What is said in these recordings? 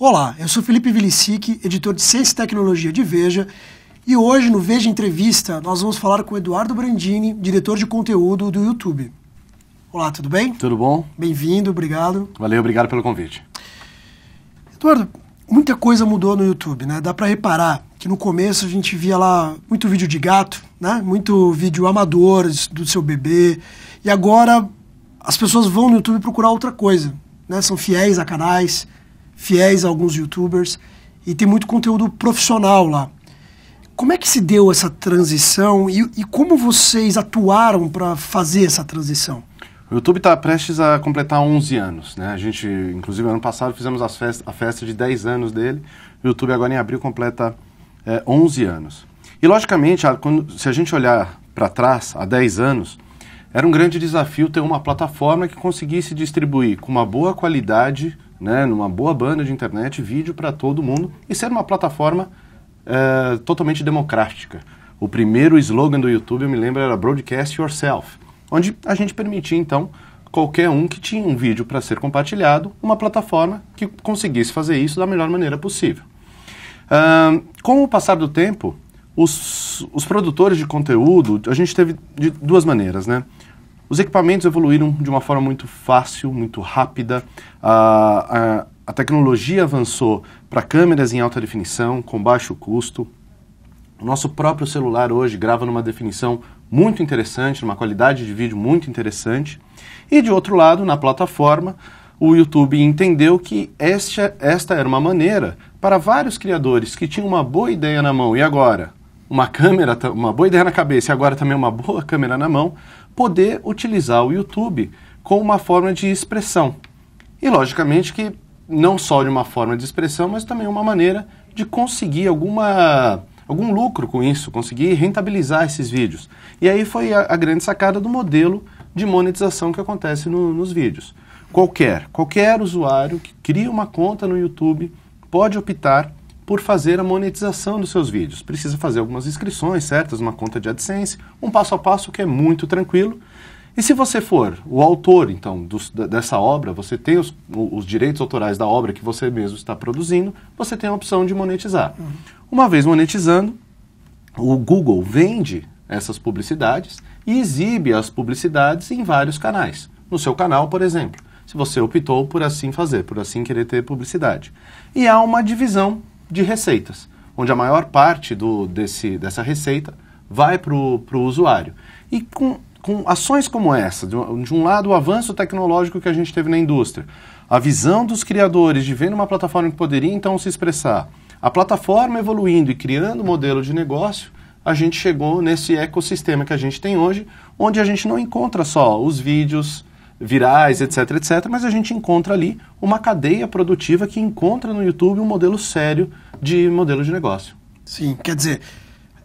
Olá, eu sou Felipe Vilicic, editor de Ciência e Tecnologia de Veja, e hoje no Veja Entrevista nós vamos falar com Eduardo Brandini, diretor de conteúdo do YouTube. Olá, tudo bem? Tudo bom? Bem-vindo, obrigado. Valeu, obrigado pelo convite. Eduardo, muita coisa mudou no YouTube, né? Dá para reparar que no começo a gente via lá muito vídeo de gato, né? Muito vídeo amador do seu bebê, e agora as pessoas vão no YouTube procurar outra coisa, né? São fiéis a canais fiéis a alguns youtubers e tem muito conteúdo profissional lá. Como é que se deu essa transição e, e como vocês atuaram para fazer essa transição? O YouTube está prestes a completar 11 anos, né? A gente, inclusive, ano passado fizemos as fest a festa de 10 anos dele. O YouTube agora em abril completa é, eh, 11 anos. E, logicamente, a, quando, se a gente olhar para trás, há 10 anos, era um grande desafio ter uma plataforma que conseguisse distribuir com uma boa qualidade, né, numa boa banda de internet, vídeo para todo mundo e ser uma plataforma é, totalmente democrática. O primeiro slogan do YouTube, eu me lembro, era Broadcast Yourself, onde a gente permitia então qualquer um que tinha um vídeo para ser compartilhado, uma plataforma que conseguisse fazer isso da melhor maneira possível. Uh, com o passar do tempo, os, os produtores de conteúdo, a gente teve de duas maneiras, né? Os equipamentos evoluíram de uma forma muito fácil, muito rápida. A, a, a tecnologia avançou para câmeras em alta definição, com baixo custo. O nosso próprio celular hoje grava numa definição muito interessante, numa qualidade de vídeo muito interessante. E de outro lado, na plataforma, o YouTube entendeu que esta, esta era uma maneira para vários criadores que tinham uma boa ideia na mão e agora uma câmera, uma boa ideia na cabeça e agora também uma boa câmera na mão, poder utilizar o YouTube como uma forma de expressão. E logicamente que não só de uma forma de expressão, mas também uma maneira de conseguir alguma, algum lucro com isso, conseguir rentabilizar esses vídeos. E aí foi a, a grande sacada do modelo de monetização que acontece no, nos vídeos. Qualquer, qualquer usuário que cria uma conta no YouTube pode optar por fazer a monetização dos seus vídeos. Precisa fazer algumas inscrições certas, uma conta de AdSense, um passo a passo que é muito tranquilo. E se você for o autor, então, dos, dessa obra, você tem os, os, direitos autorais da obra que você mesmo está produzindo, você tem a opção de monetizar. Uhum. Uma vez monetizando, o Google vende essas publicidades e exibe as publicidades em vários canais. No seu canal, por exemplo, se você optou por assim fazer, por assim querer ter publicidade. E há uma divisão de receitas, onde a maior parte do, desse, dessa receita vai para o usuário. E com, com ações como essa, de um, de um lado o avanço tecnológico que a gente teve na indústria, a visão dos criadores de ver numa plataforma que poderia então se expressar, a plataforma evoluindo e criando modelo de negócio, a gente chegou nesse ecossistema que a gente tem hoje, onde a gente não encontra só os vídeos, virais, etc, etc, mas a gente encontra ali uma cadeia produtiva que encontra no YouTube um modelo sério de modelo de negócio. Sim, quer dizer,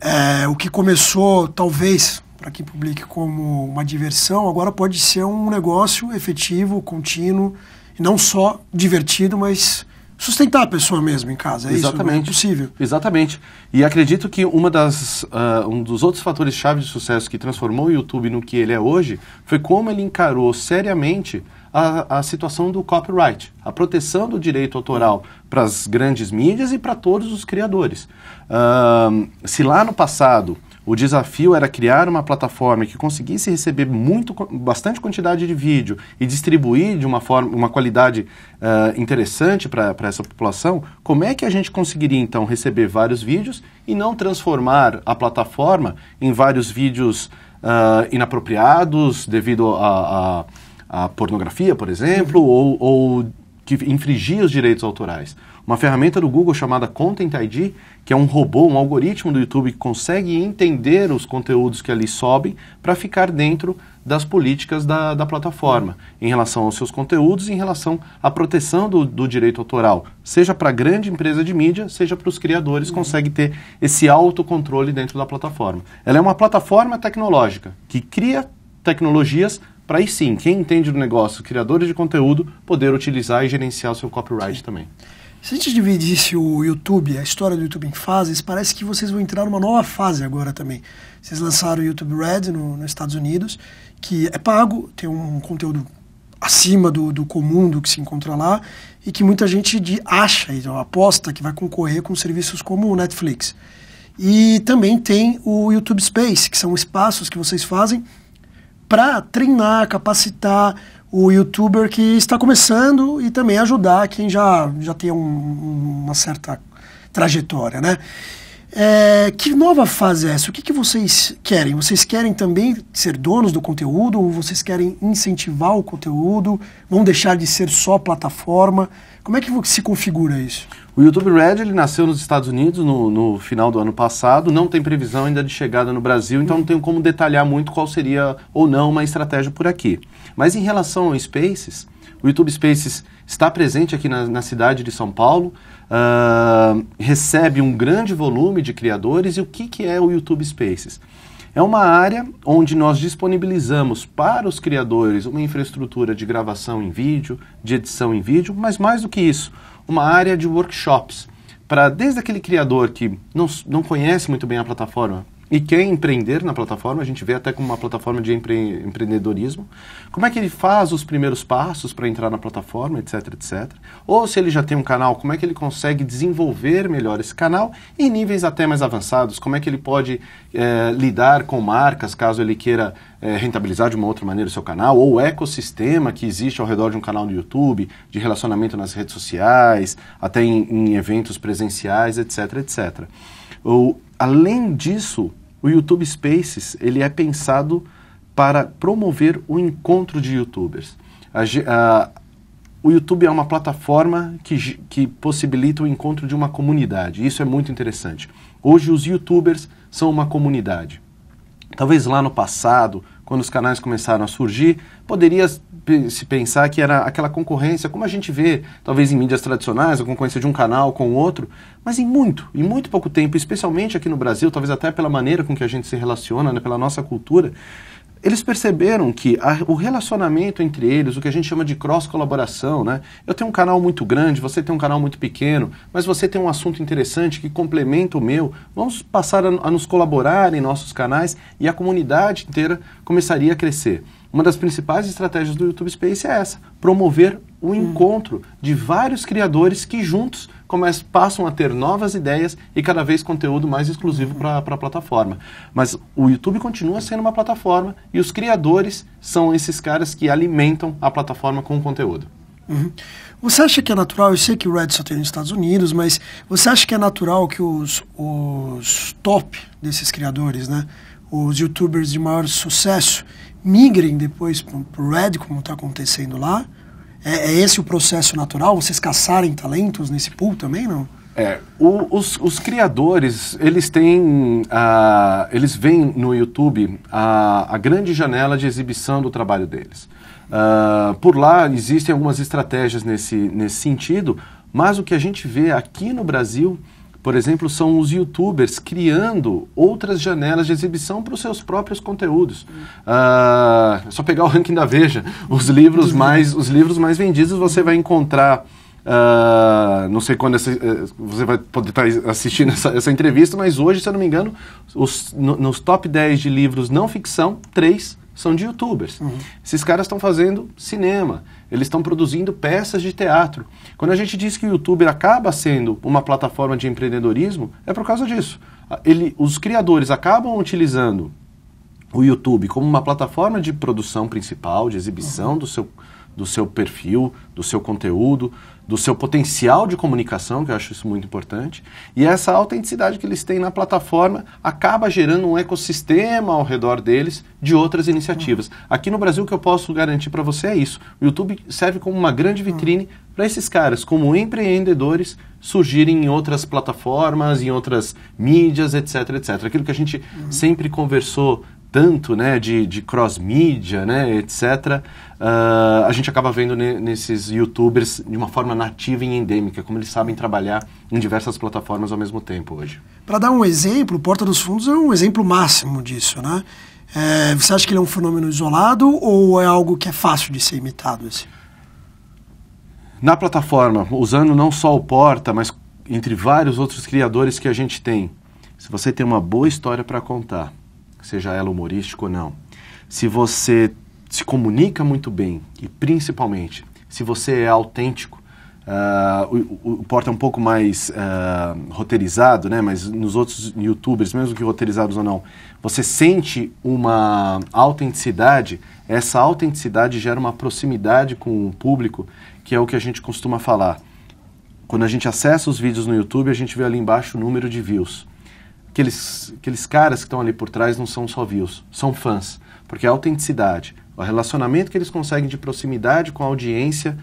é, o que começou talvez para quem publique como uma diversão, agora pode ser um negócio efetivo, contínuo, não só divertido, mas sustentar a pessoa mesmo em casa. É né? Exatamente. isso? É possível. Exatamente. E acredito que uma das, uh, um dos outros fatores chave de sucesso que transformou o YouTube no que ele é hoje foi como ele encarou seriamente a, a situação do copyright, a proteção do direito autoral para as grandes mídias e para todos os criadores. Uh, se lá no passado o desafio era criar uma plataforma que conseguisse receber muito, bastante quantidade de vídeo e distribuir de uma forma, uma qualidade uh, interessante para essa população. Como é que a gente conseguiria então receber vários vídeos e não transformar a plataforma em vários vídeos uh, inapropriados devido a, a a pornografia, por exemplo, ou, ou que infringia os direitos autorais. Uma ferramenta do Google chamada Content ID, que é um robô, um algoritmo do YouTube que consegue entender os conteúdos que ali sobem para ficar dentro das políticas da, da, plataforma em relação aos seus conteúdos, e em relação à proteção do, do direito autoral, seja para a grande empresa de mídia, seja para os criadores, uhum. consegue ter esse autocontrole dentro da plataforma. Ela é uma plataforma tecnológica que cria tecnologias para aí sim, quem entende do negócio, criadores de conteúdo, poder utilizar e gerenciar o seu copyright sim. também. Se a gente dividisse o YouTube, a história do YouTube em fases, parece que vocês vão entrar numa nova fase agora também. Vocês lançaram o YouTube Red no, nos Estados Unidos, que é pago, tem um conteúdo acima do, do comum do que se encontra lá e que muita gente de, acha e então, aposta que vai concorrer com serviços como o Netflix. E também tem o YouTube Space, que são espaços que vocês fazem para treinar, capacitar o youtuber que está começando e também ajudar quem já, já tem um, uma certa trajetória, né? É, que nova fase é essa? O que, que vocês querem? Vocês querem também ser donos do conteúdo? Ou vocês querem incentivar o conteúdo? Vão deixar de ser só plataforma? Como é que se configura isso? O YouTube Red ele nasceu nos Estados Unidos no, no final do ano passado, não tem previsão ainda de chegada no Brasil, então não tenho como detalhar muito qual seria ou não uma estratégia por aqui. Mas em relação ao Spaces, o YouTube Spaces está presente aqui na, na cidade de São Paulo, uh, recebe um grande volume de criadores. E o que, que é o YouTube Spaces? É uma área onde nós disponibilizamos para os criadores uma infraestrutura de gravação em vídeo, de edição em vídeo, mas mais do que isso, uma área de workshops. Para desde aquele criador que não, não conhece muito bem a plataforma, e quer empreender na plataforma, a gente vê até como uma plataforma de empre empreendedorismo. Como é que ele faz os primeiros passos para entrar na plataforma, etc, etc. Ou se ele já tem um canal, como é que ele consegue desenvolver melhor esse canal em níveis até mais avançados? Como é que ele pode é, lidar com marcas caso ele queira é, rentabilizar de uma outra maneira o seu canal? Ou o ecossistema que existe ao redor de um canal no YouTube, de relacionamento nas redes sociais, até em, em eventos presenciais, etc, etc. Ou, além disso, o YouTube Spaces ele é pensado para promover o encontro de YouTubers. A, a, o YouTube é uma plataforma que, que possibilita o encontro de uma comunidade. Isso é muito interessante. Hoje os YouTubers são uma comunidade. Talvez lá no passado, quando os canais começaram a surgir, poderia se pensar que era aquela concorrência, como a gente vê, talvez em mídias tradicionais, a concorrência de um canal com o outro, mas em muito, em muito pouco tempo, especialmente aqui no Brasil, talvez até pela maneira com que a gente se relaciona, né, pela nossa cultura, eles perceberam que a, o relacionamento entre eles, o que a gente chama de cross-colaboração, né? Eu tenho um canal muito grande, você tem um canal muito pequeno, mas você tem um assunto interessante que complementa o meu. Vamos passar a, a nos colaborar em nossos canais e a comunidade inteira começaria a crescer. Uma das principais estratégias do YouTube Space é essa: promover o hum. encontro de vários criadores que juntos começam, passam a ter novas ideias e cada vez conteúdo mais exclusivo para a plataforma. Mas o YouTube continua sendo uma plataforma e os criadores são esses caras que alimentam a plataforma com conteúdo. Uhum. Você acha que é natural? Eu sei que o Red só tem nos Estados Unidos, mas você acha que é natural que os, os top desses criadores, né? os youtubers de maior sucesso migrem depois para o Red, como está acontecendo lá? É, é, esse o processo natural? Vocês caçarem talentos nesse pool também, não? É, o, os, os, criadores, eles têm, ah, eles veem no YouTube a, a grande janela de exibição do trabalho deles. Ah, por lá existem algumas estratégias nesse, nesse sentido, mas o que a gente vê aqui no Brasil por exemplo, são os youtubers criando outras janelas de exibição para os seus próprios conteúdos. Uh, é só pegar o ranking da Veja, os livros mais, os livros mais vendidos você vai encontrar. Uh, não sei quando essa, eh, você vai poder estar tá assistindo essa, essa, entrevista, mas hoje, se eu não me engano, os, no, nos top 10 de livros não ficção, três são de youtubers. Uhum. Esses caras estão fazendo cinema. Eles estão produzindo peças de teatro. Quando a gente diz que o YouTube acaba sendo uma plataforma de empreendedorismo, é por causa disso. Ah, ele, os criadores acabam utilizando o YouTube como uma plataforma de produção principal, de exibição uhum. do seu, do seu perfil, do seu conteúdo, do seu potencial de comunicação, que eu acho isso muito importante, e essa autenticidade que eles têm na plataforma acaba gerando um ecossistema ao redor deles de outras iniciativas. Uhum. Aqui no Brasil, o que eu posso garantir para você é isso. O YouTube serve como uma grande vitrine uhum. para esses caras, como empreendedores, surgirem em outras plataformas, em outras mídias, etc, etc. Aquilo que a gente uhum. sempre conversou tanto né, de, de cross-mídia, né, etc., uh, ah, a gente acaba vendo ne, nesses youtubers de uma forma nativa e endêmica, como eles sabem trabalhar em diversas plataformas ao mesmo tempo hoje. Para dar um exemplo, Porta dos Fundos é um exemplo máximo disso, né? É, você acha que ele é um fenômeno isolado ou é algo que é fácil de ser imitado? Assim? Na plataforma, usando não só o Porta, mas entre vários outros criadores que a gente tem, se você tem uma boa história para contar, seja ela humorística ou não, se você se comunica muito bem e principalmente se você é autêntico, uh, o, o, Porta é um pouco mais uh, roteirizado, né? mas nos outros youtubers, mesmo que roteirizados ou não, você sente uma autenticidade, essa autenticidade gera uma proximidade com o público, que é o que a gente costuma falar. Quando a gente acessa os vídeos no YouTube, a gente vê ali embaixo o número de views aqueles, aqueles caras que estão ali por trás não são só views, são fãs. Porque a autenticidade, o relacionamento que eles conseguem de proximidade com a audiência,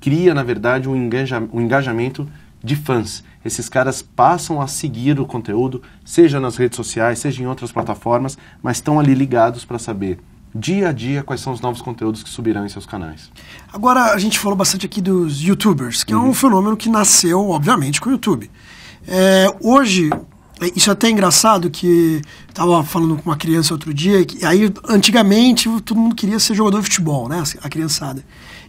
cria, na verdade, um, engaja, um engajamento de fãs. Esses caras passam a seguir o conteúdo, seja nas redes sociais, seja em outras plataformas, mas estão ali ligados para saber dia a dia quais são os novos conteúdos que subirão em seus canais. Agora, a gente falou bastante aqui dos youtubers, que uhum. é um uhum. fenômeno que nasceu, obviamente, com o YouTube. É, hoje, isso é até engraçado que estava falando com uma criança outro dia, que aí antigamente todo mundo queria ser jogador de futebol, né? A criançada.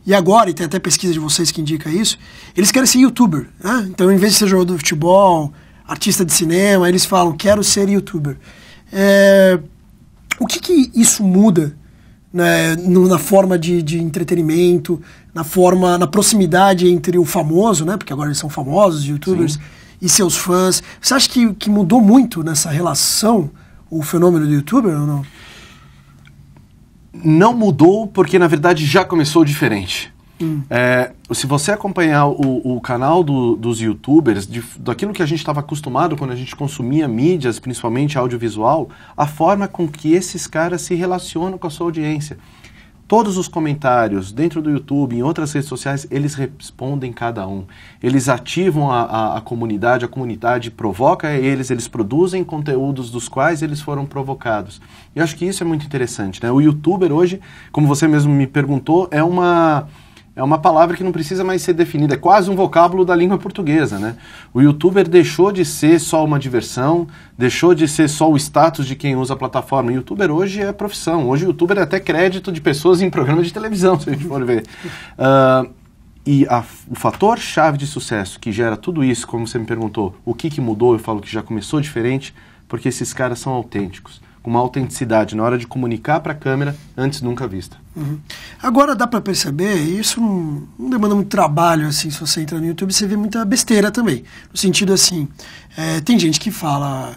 E agora, e tem até pesquisa de vocês que indica isso, eles querem ser youtuber, né? Então, em vez de ser jogador de futebol, artista de cinema, eles falam, quero ser youtuber. É... O que, que isso muda né, na forma de, de, entretenimento, na forma, na proximidade entre o famoso, né? Porque agora eles são famosos, youtubers... Sim e seus fãs. Você acha que, que mudou muito nessa relação o fenômeno do youtuber ou não? Não mudou porque, na verdade, já começou diferente. Hum. É, se você acompanhar o, o canal do, dos youtubers, de, daquilo que a gente estava acostumado quando a gente consumia mídias, principalmente audiovisual, a forma com que esses caras se relacionam com a sua audiência. Todos os comentários dentro do YouTube, em outras redes sociais, eles respondem cada um. Eles ativam a, a, a, comunidade, a comunidade provoca eles, eles produzem conteúdos dos quais eles foram provocados. E acho que isso é muito interessante. Né? O youtuber hoje, como você mesmo me perguntou, é uma é uma palavra que não precisa mais ser definida, é quase um vocábulo da língua portuguesa, né? O youtuber deixou de ser só uma diversão, deixou de ser só o status de quem usa a plataforma. O youtuber hoje é profissão, hoje o youtuber é até crédito de pessoas em programas de televisão, se a gente for ver. Uh, e a, o fator chave de sucesso que gera tudo isso, como você me perguntou, o que, que mudou, eu falo que já começou diferente, porque esses caras são autênticos com uma autenticidade na hora de comunicar para a câmera antes nunca vista. Uhum. Agora dá para perceber, isso não, não, demanda muito trabalho, assim, se você entra no YouTube, você vê muita besteira também. No sentido assim, é, tem gente que fala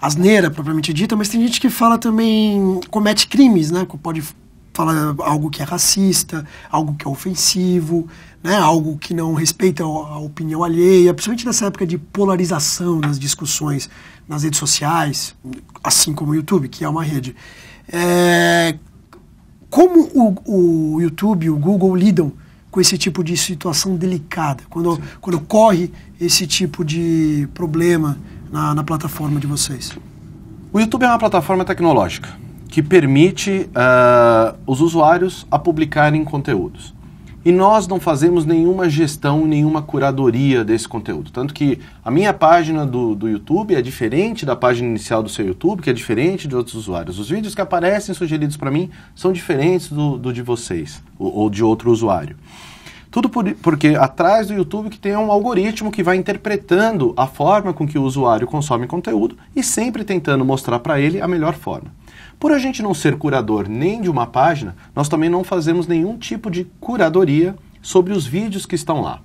asneira propriamente dita, mas tem gente que fala também, comete crimes, né? Pode fala algo que é racista, algo que é ofensivo, né, algo que não respeita a opinião alheia, principalmente nessa época de polarização nas discussões nas redes sociais, assim como o YouTube, que é uma rede. É, como o, o YouTube e o Google lidam com esse tipo de situação delicada, quando, quando ocorre esse tipo de problema na, na plataforma de vocês? O YouTube é uma plataforma tecnológica que permite uh, os usuários a publicarem conteúdos. E nós não fazemos nenhuma gestão, nenhuma curadoria desse conteúdo. Tanto que a minha página do, do YouTube é diferente da página inicial do seu YouTube, que é diferente de outros usuários. Os vídeos que aparecem sugeridos para mim são diferentes do, do de vocês ou, ou de outro usuário. Tudo por, porque atrás do YouTube que tem um algoritmo que vai interpretando a forma com que o usuário consome conteúdo e sempre tentando mostrar para ele a melhor forma. Por a gente não ser curador nem de uma página, nós também não fazemos nenhum tipo de curadoria sobre os vídeos que estão lá.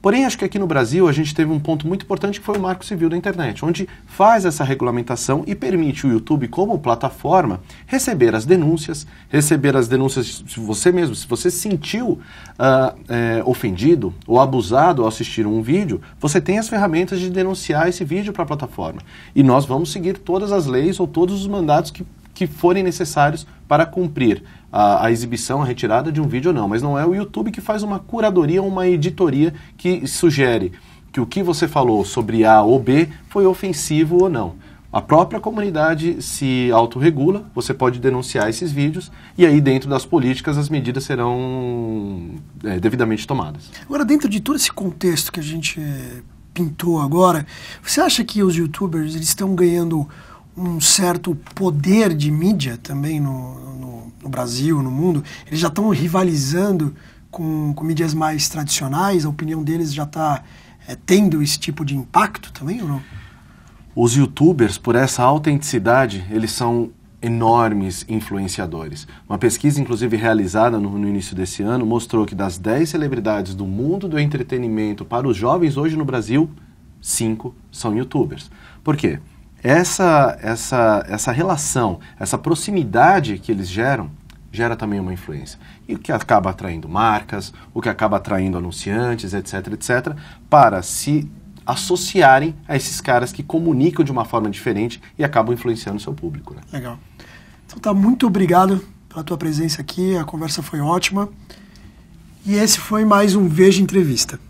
Porém, acho que aqui no Brasil a gente teve um ponto muito importante que foi o Marco Civil da Internet, onde faz essa regulamentação e permite o YouTube, como plataforma, receber as denúncias, receber as denúncias se você mesmo, se você sentiu uh, é, ofendido ou abusado ao assistir um vídeo, você tem as ferramentas de denunciar esse vídeo para a plataforma. E nós vamos seguir todas as leis ou todos os mandatos que que forem necessários para cumprir a, a, exibição, a retirada de um vídeo ou não. Mas não é o YouTube que faz uma curadoria, uma editoria que sugere que o que você falou sobre A ou B foi ofensivo ou não. A própria comunidade se autorregula, você pode denunciar esses vídeos e aí dentro das políticas as medidas serão é, devidamente tomadas. Agora, dentro de todo esse contexto que a gente pintou agora, você acha que os youtubers eles estão ganhando um certo poder de mídia também no, no, no Brasil, no mundo. Eles já estão rivalizando com, com mídias mais tradicionais, a opinião deles já está é, tendo esse tipo de impacto também ou não? Os youtubers, por essa autenticidade, eles são enormes influenciadores. Uma pesquisa, inclusive, realizada no, no, início desse ano, mostrou que das 10 celebridades do mundo do entretenimento para os jovens hoje no Brasil, 5 são youtubers. Por quê? Essa, essa, essa relação, essa proximidade que eles geram, gera também uma influência. E o que acaba atraindo marcas, o que acaba atraindo anunciantes, etc, etc, para se associarem a esses caras que comunicam de uma forma diferente e acabam influenciando o seu público. Né? Legal. Então tá, muito obrigado pela tua presença aqui, a conversa foi ótima. E esse foi mais um Veja Entrevista.